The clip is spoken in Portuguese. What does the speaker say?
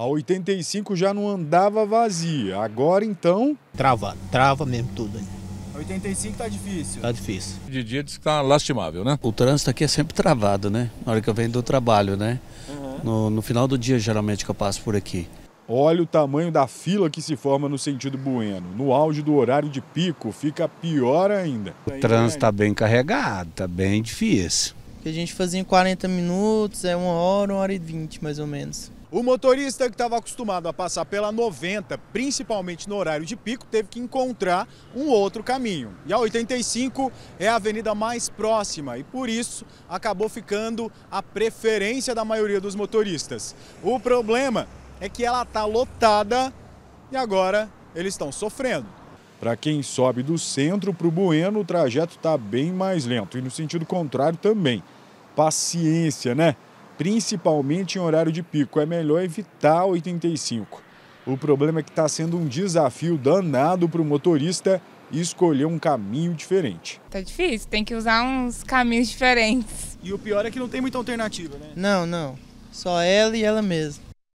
A 85 já não andava vazia. Agora então. Trava, trava mesmo tudo. A 85 tá difícil. Tá difícil. De dia diz que tá lastimável, né? O trânsito aqui é sempre travado, né? Na hora que eu venho do trabalho, né? Uhum. No, no final do dia, geralmente, que eu passo por aqui. Olha o tamanho da fila que se forma no sentido Bueno. No auge do horário de pico, fica pior ainda. O é. trânsito tá bem carregado, tá bem difícil. O que a gente fazia em 40 minutos, é uma hora, uma hora e vinte, mais ou menos. O motorista que estava acostumado a passar pela 90, principalmente no horário de pico, teve que encontrar um outro caminho. E a 85 é a avenida mais próxima e por isso acabou ficando a preferência da maioria dos motoristas. O problema é que ela está lotada e agora eles estão sofrendo. Para quem sobe do centro para o Bueno, o trajeto está bem mais lento e no sentido contrário também. Paciência, né? principalmente em horário de pico. É melhor evitar 85. O problema é que está sendo um desafio danado para o motorista escolher um caminho diferente. Tá difícil, tem que usar uns caminhos diferentes. E o pior é que não tem muita alternativa, né? Não, não. Só ela e ela mesma.